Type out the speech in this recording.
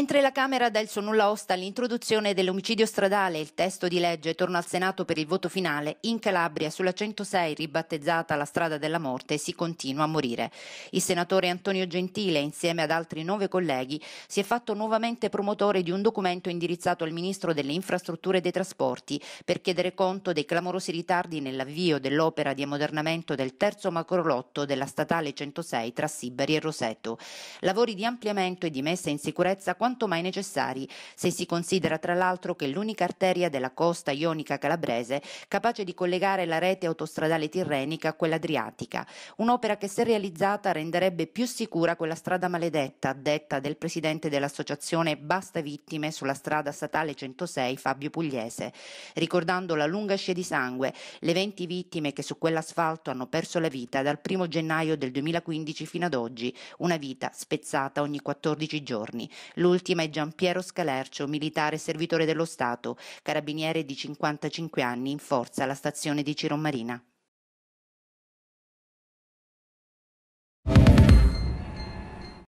Mentre la Camera dà il suo nulla osta all'introduzione dell'omicidio stradale e il testo di legge torna al Senato per il voto finale, in Calabria sulla 106 ribattezzata la strada della morte si continua a morire. Il senatore Antonio Gentile, insieme ad altri nove colleghi, si è fatto nuovamente promotore di un documento indirizzato al Ministro delle Infrastrutture e dei Trasporti per chiedere conto dei clamorosi ritardi nell'avvio dell'opera di ammodernamento del terzo macrolotto della statale 106 tra Sibari e Roseto. Lavori di ampliamento e di messa in sicurezza quanto mai necessari, se si considera tra l'altro che l'unica arteria della costa ionica calabrese capace di collegare la rete autostradale tirrenica a quella adriatica, un'opera che se realizzata renderebbe più sicura quella strada maledetta, detta del presidente dell'associazione Basta Vittime sulla strada statale 106 Fabio Pugliese, ricordando la lunga scia di sangue, le 20 vittime che su quell'asfalto hanno perso la vita dal 1 gennaio del 2015 fino ad oggi, una vita spezzata ogni 14 giorni. L'ultima L'ultima è Giampiero Scalercio, militare e servitore dello Stato, carabiniere di 55 anni in forza alla stazione di Cirommarina.